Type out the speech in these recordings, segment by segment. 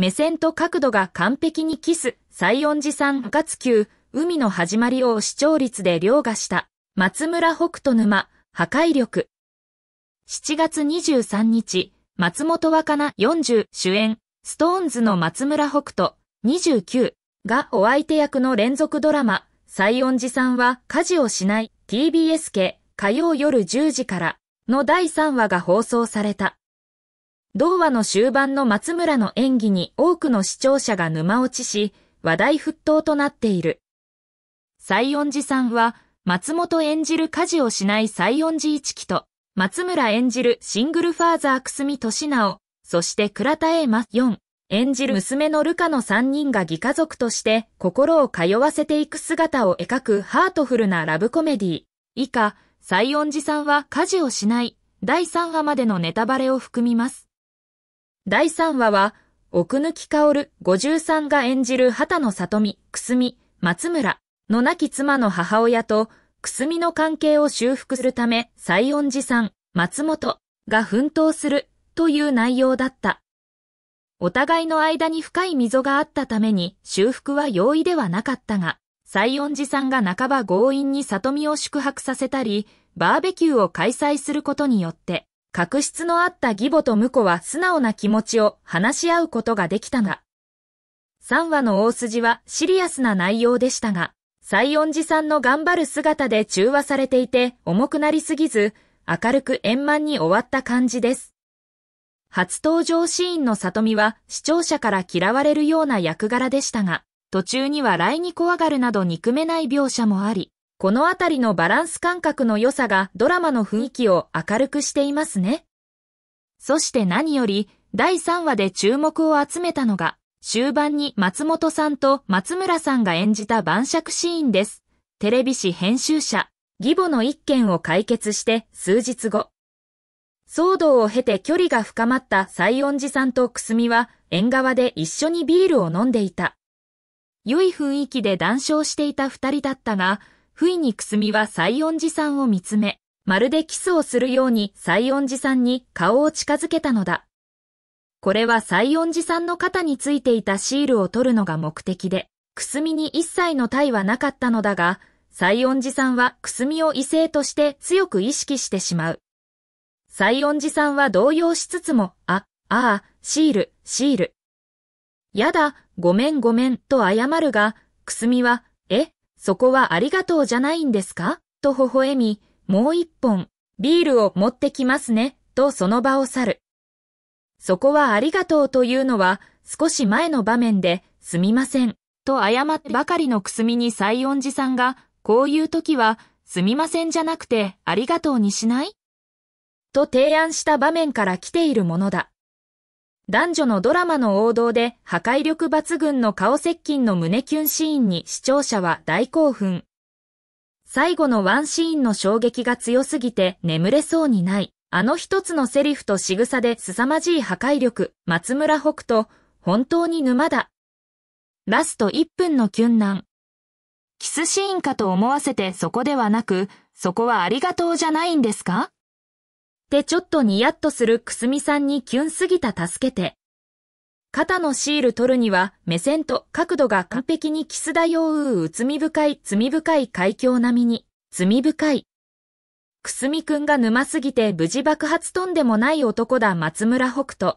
目線と角度が完璧にキス、西音寺さんかつ級、海の始まりを視聴率で凌駕した、松村北斗沼、破壊力。7月23日、松本若菜40主演、ストーンズの松村北斗29がお相手役の連続ドラマ、西音寺さんは家事をしない TBS 系火曜夜10時からの第3話が放送された。童話の終盤の松村の演技に多くの視聴者が沼落ちし、話題沸騰となっている。西園寺さんは、松本演じる家事をしない西園寺一樹と、松村演じるシングルファーザーくすみとしなお、そして倉田栄馬4、演じる娘のルカの3人が義家族として心を通わせていく姿を描くハートフルなラブコメディ以下、西園寺さんは家事をしない第3話までのネタバレを含みます。第3話は、奥抜薫53が演じる畑野里美、くすみ、松村の亡き妻の母親と、くすみの関係を修復するため、西恩寺さん、松本が奮闘するという内容だった。お互いの間に深い溝があったために修復は容易ではなかったが、西恩寺さんが半ば強引に里見を宿泊させたり、バーベキューを開催することによって、確執のあった義母と婿は素直な気持ちを話し合うことができたが、3話の大筋はシリアスな内容でしたが、西園寺さんの頑張る姿で中和されていて重くなりすぎず、明るく円満に終わった感じです。初登場シーンの里見は視聴者から嫌われるような役柄でしたが、途中には来に怖がるなど憎めない描写もあり、このあたりのバランス感覚の良さがドラマの雰囲気を明るくしていますね。そして何より、第3話で注目を集めたのが、終盤に松本さんと松村さんが演じた晩酌シーンです。テレビ誌編集者、義母の一件を解決して数日後。騒動を経て距離が深まった西園寺さんとくすみは、縁側で一緒にビールを飲んでいた。良い雰囲気で談笑していた二人だったが、不意にくすみは西園寺さんを見つめ、まるでキスをするように西園寺さんに顔を近づけたのだ。これは西園寺さんの肩についていたシールを取るのが目的で、くすみに一切の体はなかったのだが、西園寺さんはくすみを異性として強く意識してしまう。西園寺さんは動揺しつつも、あ、ああ、シール、シール。やだ、ごめんごめんと謝るが、くすみはそこはありがとうじゃないんですかと微笑み、もう一本、ビールを持ってきますね、とその場を去る。そこはありがとうというのは、少し前の場面で、すみません、と謝ってばかりのくすみに西音寺さんが、こういう時は、すみませんじゃなくて、ありがとうにしないと提案した場面から来ているものだ。男女のドラマの王道で破壊力抜群の顔接近の胸キュンシーンに視聴者は大興奮。最後のワンシーンの衝撃が強すぎて眠れそうにない。あの一つのセリフと仕草で凄まじい破壊力、松村北斗、本当に沼だ。ラスト1分のキュンなん。キスシーンかと思わせてそこではなく、そこはありがとうじゃないんですかってちょっとニヤッとするくすみさんにキュンすぎた助けて。肩のシール取るには目線と角度が完璧にキスだようう罪深い罪深い海峡並みに、罪深い。くすみくんが沼すぎて無事爆発とんでもない男だ松村北斗。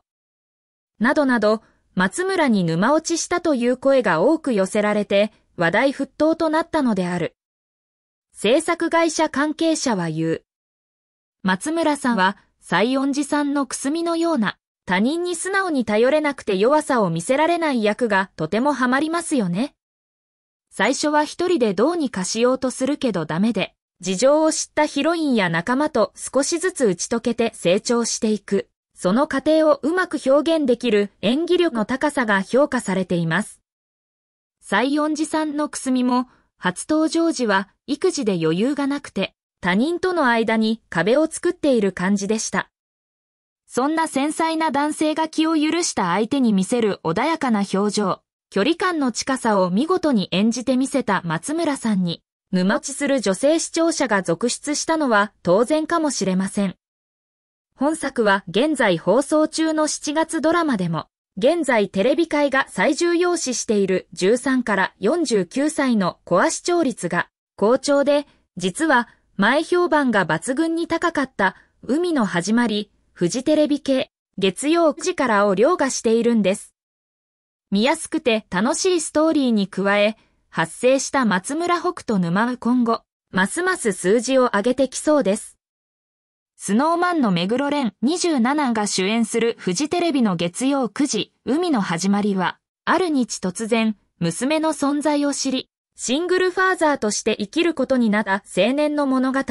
などなど、松村に沼落ちしたという声が多く寄せられて、話題沸騰となったのである。制作会社関係者は言う。松村さんは、西園寺さんのくすみのような、他人に素直に頼れなくて弱さを見せられない役がとてもハマりますよね。最初は一人でどうにかしようとするけどダメで、事情を知ったヒロインや仲間と少しずつ打ち解けて成長していく。その過程をうまく表現できる演技力の高さが評価されています。西園寺さんのくすみも、初登場時は育児で余裕がなくて、他人との間に壁を作っている感じでした。そんな繊細な男性が気を許した相手に見せる穏やかな表情、距離感の近さを見事に演じてみせた松村さんに、沼地する女性視聴者が続出したのは当然かもしれません。本作は現在放送中の7月ドラマでも、現在テレビ界が最重要視している13から49歳のコア視聴率が好調で、実は前評判が抜群に高かった海の始まり、フジテレビ系、月曜9時からを凌駕しているんです。見やすくて楽しいストーリーに加え、発生した松村北斗沼は今後、ますます数字を上げてきそうです。スノーマンの目黒蓮27が主演するフジテレビの月曜9時、海の始まりは、ある日突然、娘の存在を知り、シングルファーザーとして生きることになった青年の物語。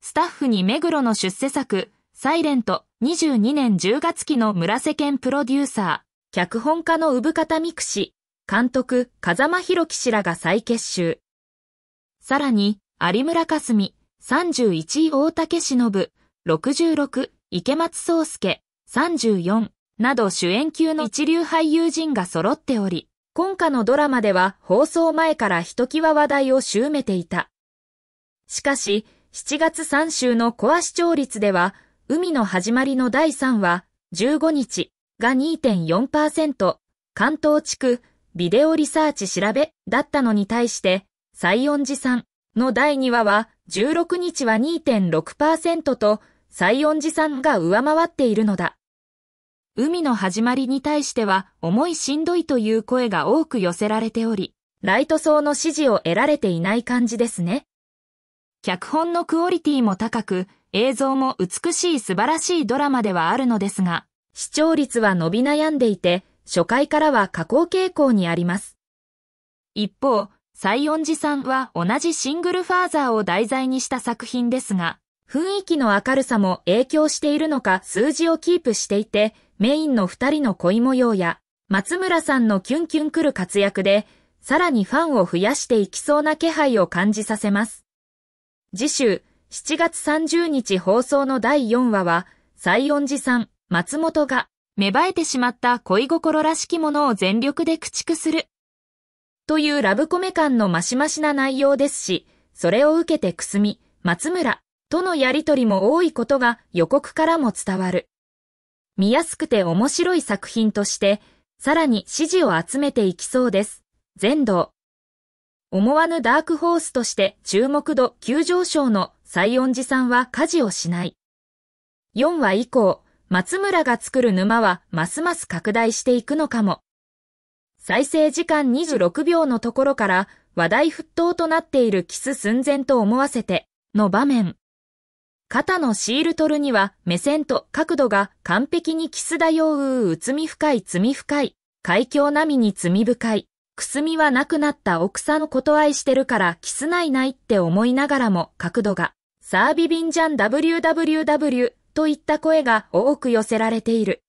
スタッフに目黒の出世作、サイレント22年10月期の村瀬県プロデューサー、脚本家の産方ミクシ、監督、風間博樹氏らが再結集。さらに、有村かすみ、31位大竹忍、66、池松壮介、34など主演級の一流俳優陣が揃っており、今夏のドラマでは放送前からひときわ話題を集めていた。しかし、7月3週のコア視聴率では、海の始まりの第3話、15日が2.4%、関東地区、ビデオリサーチ調べだったのに対して、西音寺さんの第2話は16日は2.6%と西音寺さんが上回っているのだ。海の始まりに対しては重いしんどいという声が多く寄せられており、ライト層の支持を得られていない感じですね。脚本のクオリティも高く、映像も美しい素晴らしいドラマではあるのですが、視聴率は伸び悩んでいて、初回からは下降傾向にあります。一方、西園寺さんは同じシングルファーザーを題材にした作品ですが、雰囲気の明るさも影響しているのか数字をキープしていて、メインの二人の恋模様や、松村さんのキュンキュン来る活躍で、さらにファンを増やしていきそうな気配を感じさせます。次週、7月30日放送の第4話は、西園寺さん、松本が、芽生えてしまった恋心らしきものを全力で駆逐する。というラブコメ感のマシマシな内容ですし、それを受けてくすみ、松村、とのやりとりも多いことが予告からも伝わる。見やすくて面白い作品として、さらに支持を集めていきそうです。全道。思わぬダークホースとして注目度急上昇の西音寺さんは家事をしない。4話以降、松村が作る沼はますます拡大していくのかも。再生時間26秒のところから話題沸騰となっているキス寸前と思わせての場面。肩のシール取るには目線と角度が完璧にキスだよううつみ深い罪深い、海峡並みに罪深い、くすみはなくなった奥さんをこと愛してるからキスないないって思いながらも角度が、サービビンジャン WWW といった声が多く寄せられている。